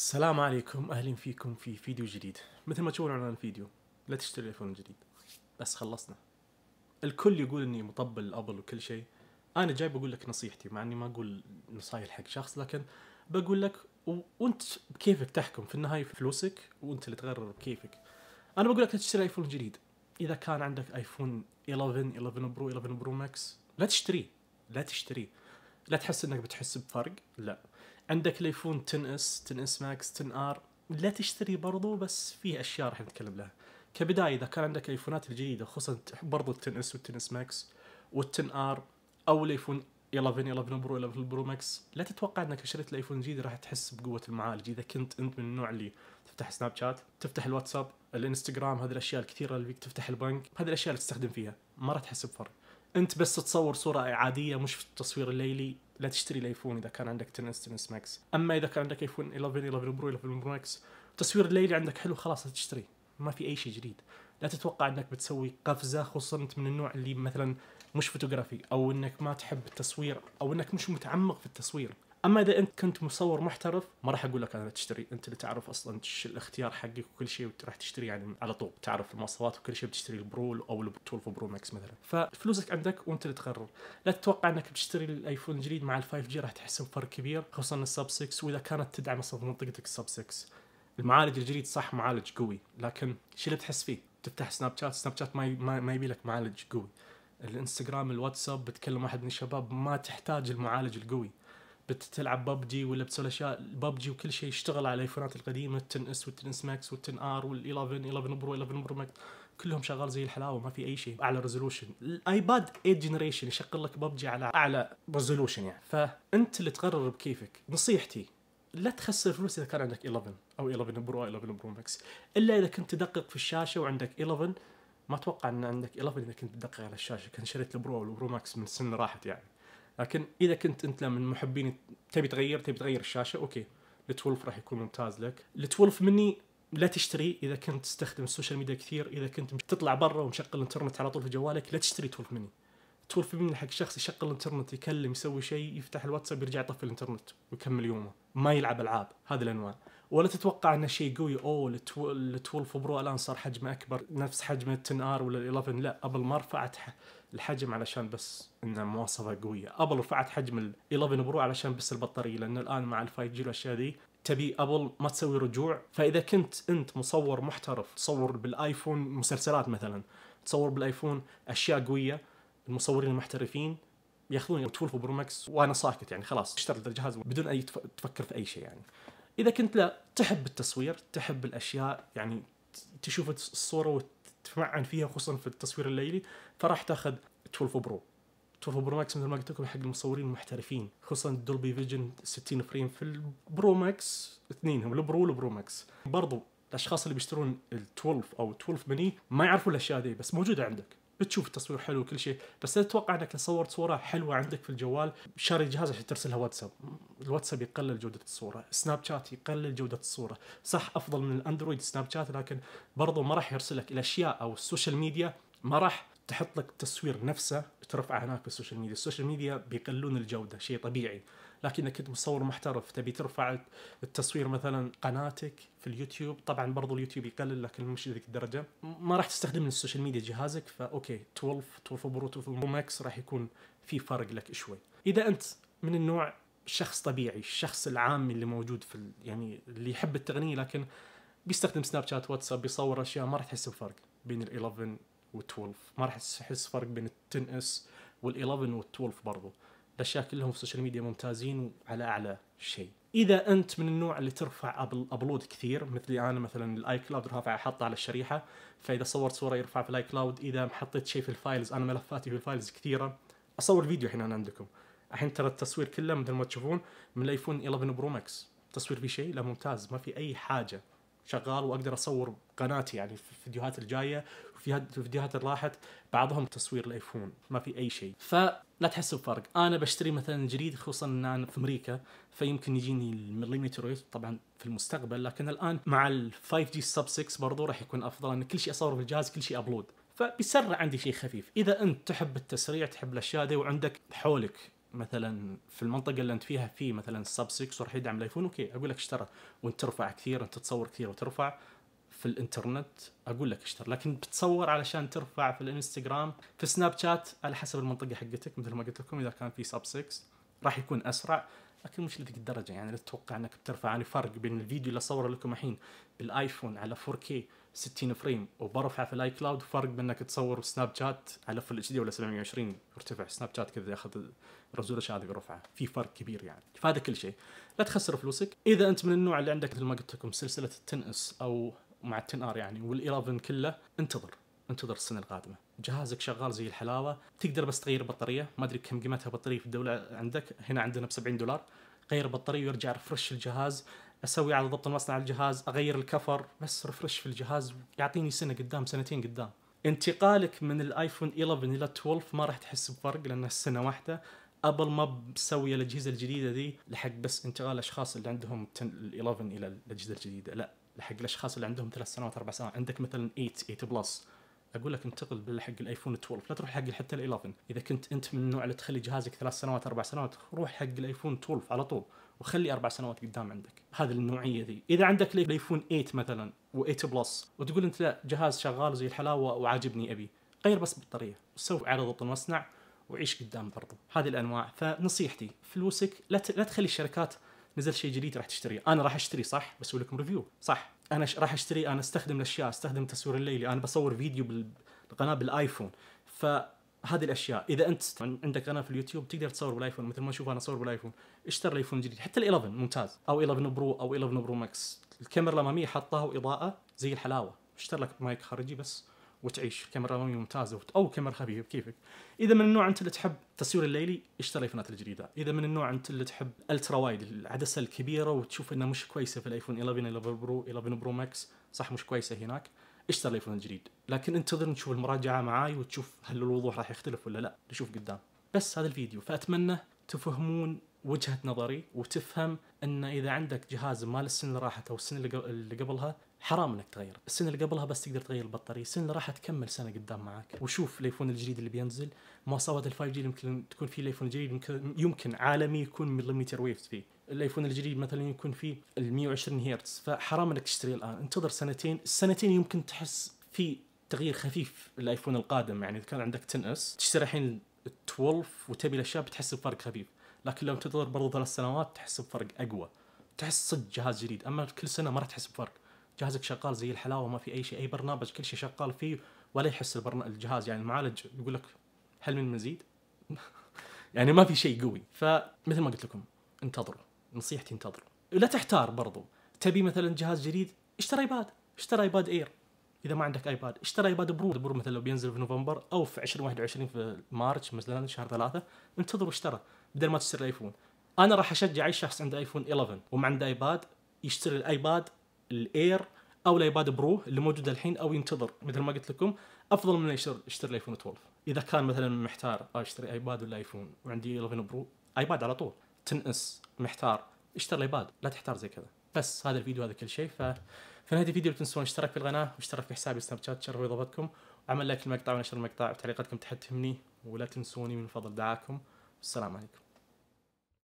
السلام عليكم اهلا فيكم في فيديو جديد مثل ما تشوفون عنوان الفيديو لا تشتري ايفون جديد بس خلصنا الكل يقول اني مطبل الابل وكل شيء انا جاي بقول لك نصيحتي مع اني ما اقول نصايح حق شخص لكن بقول لك و... وانت بكيفك تحكم في النهايه فلوسك وانت اللي تقرر بكيفك انا بقول لك لا تشتري ايفون جديد اذا كان عندك ايفون 11 11 برو 11 برو ماكس لا تشتريه لا تشتريه لا تحس انك بتحس بفرق لا عندك الايفون 10 اس 10 اس ماكس 10 ار لا تشتري برضو بس فيه اشياء راح نتكلم لها كبدايه اذا كان عندك الايفونات الجديده خصوصا برضو ال 10 اس وال 10 اس ماكس وال 10 ار او الايفون 11 11 برو 11 برو ماكس لا تتوقع انك شريت الايفون الجديد راح تحس بقوه المعالج اذا كنت انت من النوع اللي تفتح سناب شات تفتح الواتساب الانستغرام هذه الاشياء الكثيره اللي فيك تفتح البنك هذه الاشياء اللي تستخدم فيها ما راح تحس بفرق انت بس تصور صوره عاديه مش في التصوير الليلي لا تشتري الايفون اذا كان عندك 10 اس 10 اس ماكس اما اذا كان عندك ايفون 11 11 برو 11 برو ماكس التصوير الليلي عندك حلو خلاص تشتري ما في اي شيء جديد لا تتوقع انك بتسوي قفزه خصوصا انت من النوع اللي مثلا مش فوتوغرافي او انك ما تحب التصوير او انك مش متعمق في التصوير اما اذا انت كنت مصور محترف ما راح اقول لك انا تشتري انت اللي تعرف اصلا الاختيار حقك وكل شيء راح تشتري يعني على طول تعرف المواصفات وكل شيء بتشتري البرو او ال 12 برو ماكس مثلا ففلوسك عندك وانت اللي تقرر لا تتوقع انك بتشتري الايفون الجديد مع ال 5 جي راح تحس بفرق كبير خصوصا السب 6 واذا كانت تدعم اصلا منطقتك السب 6 المعالج الجديد صح معالج قوي لكن شو اللي بتحس فيه؟ تفتح سناب شات سناب شات ما ما يبي لك معالج قوي الانستغرام الواتساب بتكلم واحد من الشباب ما تحتاج المعالج القوي بتلعب ببجي ولا بتسوي اشياء ببجي وكل شيء يشتغل على الايفونات القديمه التن اس والتن اس ماكس والتن ار وال11 11 برو 11 برو ماكس كلهم شغال زي الحلاوه ما في اي شيء اعلى ريزولوشن الايباد 8 جنريشن يشغل لك ببجي على اعلى ريزولوشن يعني فانت اللي تقرر بكيفك نصيحتي لا تخسر فلوس اذا كان عندك 11 او 11 برو او 11 برو ماكس الا اذا كنت تدقق في الشاشه وعندك 11 ما اتوقع ان عندك 11 اذا كنت تدقق على الشاشه كان شريت البرو والبرو ماكس من السنه راحت يعني لكن اذا كنت انت من محبين تبي تغير تبي تغير الشاشه اوكي ال12 راح يكون ممتاز لك ال12 مني لا تشتري اذا كنت تستخدم السوشيال ميديا كثير اذا كنت تطلع برا ومشغل الانترنت على طول في جوالك لا تشتري 12 مني 12 مني حق شخص يشغل الانترنت يكلم يسوي شيء يفتح الواتساب يرجع يطفي الانترنت ويكمل يومه ما يلعب العاب هذه الانواع ولا تتوقع انه شيء قوي اوه ال 12 برو الان صار حجمه اكبر نفس حجم ال 10 ار ولا ال 11 لا ابل ما رفعت الحجم علشان بس انه مواصفه قويه ابل رفعت حجم ال 11 برو علشان بس البطاريه لان الان مع ال 5 جي والاشياء ذي تبي ابل ما تسوي رجوع فاذا كنت انت مصور محترف تصور بالايفون مسلسلات مثلا تصور بالايفون اشياء قويه المصورين المحترفين ياخذون 12 برو ماكس وانا ساكت يعني خلاص اشتري الجهاز بدون اي تفكر في اي شيء يعني اذا كنت لا تحب التصوير تحب الاشياء يعني تشوف الصوره وتتمعن فيها خصوصا في التصوير الليلي فراح تاخذ 12 برو 12 برو ماكس مثل ما قلت لكم حق المصورين المحترفين خصوصا دولبي فيجن 60 فريم في البرو ماكس اثنينهم البرو والبرو ماكس برضو الاشخاص اللي بيشترون ال 12 او 12 مني ما يعرفون الاشياء دي بس موجوده عندك بتشوف التصوير حلو وكل شيء بس لا تتوقع انك صورت صوره حلوه عندك في الجوال شاري جهاز عشان ترسلها واتساب الواتساب يقلل جوده الصوره سناب شات يقلل جوده الصوره صح افضل من الاندرويد سناب شات لكن برضو ما راح يرسلك الاشياء او السوشيال ميديا ما راح تحط لك التصوير نفسه ترفعه هناك في السوشيال ميديا السوشيال ميديا بيقلون الجوده شيء طبيعي لكنك كنت مصور محترف تبي ترفع التصوير مثلا قناتك في اليوتيوب طبعا برضو اليوتيوب يقلل لكن مش لذيك الدرجه ما راح تستخدم السوشيال ميديا جهازك فاوكي 12 12 برو 12 ماكس راح يكون في فرق لك شوي اذا انت من النوع شخص طبيعي الشخص العامي اللي موجود في يعني اللي يحب التقنيه لكن بيستخدم سناب شات واتساب بيصور اشياء ما راح تحس بفرق بين ال 11 وال 12 ما راح تحس فرق بين ال 10 اس وال 11 وال 12 برضو الاشياء كلهم في السوشيال ميديا ممتازين وعلى اعلى شيء اذا انت من النوع اللي ترفع ابلود كثير مثلي انا مثلا الاي كلاود رافع احطه على الشريحه فاذا صورت صوره يرفع في الاي كلاود اذا حطيت شيء في الفايلز انا ملفاتي في الفايلز كثيره اصور فيديو الحين انا عندكم الحين ترى التصوير كله مثل ما تشوفون من الايفون 11 برو ماكس تصوير في شيء لا ممتاز ما في اي حاجه شغال واقدر اصور قناتي يعني في الفيديوهات الجايه وفي الفيديوهات اللي راحت بعضهم تصوير الايفون ما في اي شيء فلا تحسوا بفرق انا بشتري مثلا جريد خصوصا ان انا في امريكا فيمكن يجيني المليمتر ويف طبعا في المستقبل لكن الان مع ال 5 جي سب 6 برضو راح يكون افضل ان كل شيء اصوره في الجهاز كل شيء ابلود فبيسرع عندي شيء خفيف اذا انت تحب التسريع تحب الاشياء دي وعندك حولك مثلا في المنطقه اللي انت فيها في مثلا سب 6 وراح يدعم الايفون اوكي اقول لك اشترى وانت ترفع كثير انت تصور كثير وترفع في الانترنت اقول لك اشتر لكن بتصور علشان ترفع في الانستغرام في سناب شات على حسب المنطقه حقتك مثل ما قلت لكم اذا كان في سب 6 راح يكون اسرع لكن مش لذيك الدرجه يعني لا تتوقع انك بترفع يعني فرق بين الفيديو اللي صوره لكم الحين بالايفون على 4K 60 فريم وبرفعه في الاي كلاود فرق بانك تصور سناب شات على فل اتش دي ولا 720 يرتفع سناب شات كذا ياخذ الريزولوشن هذا برفعه في فرق كبير يعني فهذا كل شيء لا تخسر فلوسك اذا انت من النوع اللي عندك مثل ما قلت لكم سلسله التن اس او مع التن ار يعني وال11 كله انتظر انتظر السنه القادمه جهازك شغال زي الحلاوه تقدر بس تغير بطاريه ما ادري كم قيمتها بطاريه في الدوله عندك هنا عندنا ب 70 دولار غير بطاريه ويرجع رفرش الجهاز اسوي على ضبط المصنع الجهاز اغير الكفر بس ريفرش في الجهاز يعطيني سنه قدام سنتين قدام انتقالك من الايفون 11 الى 12 ما راح تحس بفرق لانه السنه واحده ابل ما بسوي الاجهزه الجديده دي لحق بس انتقال الاشخاص اللي عندهم ال 11 الى الاجهزه الجديده لا لحق الاشخاص اللي عندهم ثلاث سنوات اربع سنوات عندك مثلا 8 8 بلس اقول لك انتقل حق الايفون 12 لا تروح حق حتى ال 11 اذا كنت انت من النوع اللي تخلي جهازك ثلاث سنوات اربع سنوات روح حق الايفون 12 على طول وخلي اربع سنوات قدام عندك هذه النوعيه ذي اذا عندك ليفون 8 مثلا و8 بلس وتقول انت لا جهاز شغال زي الحلاوه وعاجبني ابي غير بس بطاريه على ضبط المصنع وعيش قدام برضو هذه الانواع فنصيحتي فلوسك لا لا تخلي الشركات نزل شيء جديد راح تشتريه انا راح اشتري صح بسوي لكم ريفيو صح انا ش... راح اشتري انا استخدم الاشياء استخدم التصوير الليلي انا بصور فيديو بالقناه بالايفون ف هذه الاشياء اذا انت عندك قناه في اليوتيوب تقدر تصور بالايفون مثل ما اشوف انا اصور بالايفون اشتري الايفون جديد حتى ال11 ممتاز او 11 برو او 11 برو ماكس الكاميرا الاماميه حطها واضاءه زي الحلاوه اشتر لك مايك خارجي بس وتعيش كاميرا اماميه ممتازه او كاميرا خفيفه بكيفك اذا من النوع انت اللي تحب التصوير الليلي اشتري الايفونات الجديده اذا من النوع انت اللي تحب الترا وايد العدسه الكبيره وتشوف انها مش كويسه في الايفون 11 11 برو 11 برو ماكس صح مش كويسه هناك اشتر الايفون الجديد لكن انتظر نشوف المراجعه معاي وتشوف هل الوضوح راح يختلف ولا لا نشوف قدام بس هذا الفيديو فاتمنى تفهمون وجهه نظري وتفهم ان اذا عندك جهاز مال السنه اللي راحت او السنه اللي قبلها حرام انك تغير السنه اللي قبلها بس تقدر تغير البطاريه السنه اللي راحت تكمل سنه قدام معاك وشوف الايفون الجديد اللي بينزل مواصفات ال5 جي يمكن تكون فيه الايفون الجديد يمكن عالمي يكون من مليمتر ويفز فيه الايفون الجديد مثلا يكون فيه ال 120 هرتز فحرام انك تشتري الان انتظر سنتين السنتين يمكن تحس في تغيير خفيف الايفون القادم يعني اذا كان عندك 10 اس تشتري الحين 12 وتبي الاشياء بتحس بفرق خفيف لكن لو تنتظر برضو ثلاث سنوات تحس بفرق اقوى تحس صدق جهاز جديد اما كل سنه ما راح تحس بفرق جهازك شغال زي الحلاوه ما في اي شيء اي برنامج كل شيء شغال فيه ولا يحس البرنامج الجهاز يعني المعالج يقول لك هل من مزيد يعني ما في شيء قوي فمثل ما قلت لكم انتظروا نصيحتي انتظر لا تحتار برضو تبي مثلا جهاز جديد اشتري ايباد اشتري ايباد اير اذا ما عندك ايباد اشتري ايباد برو برو مثلا لو بينزل في نوفمبر او في 2021 في مارس مثلا شهر ثلاثة انتظر واشترى بدل ما تشتري الايفون انا راح اشجع اي شخص عنده ايفون 11 وما عنده ايباد يشتري الايباد الاير او الايباد برو اللي موجود الحين او ينتظر مثل ما قلت لكم افضل من يشتري الايفون 12 اذا كان مثلا محتار آه، اشتري ايباد ولا ايفون وعندي 11 برو ايباد على طول تنقص محتار اشتر الايباد لا تحتار زي كذا بس هذا الفيديو هذا كل شيء ف في نهايه الفيديو لا تنسون الاشتراك في القناه والاشتراك في حسابي سناب شات شرف اضافتكم وعمل لايك المقطع ونشر المقطع وتعليقاتكم تحت تهمني ولا تنسوني من فضل دعاكم والسلام عليكم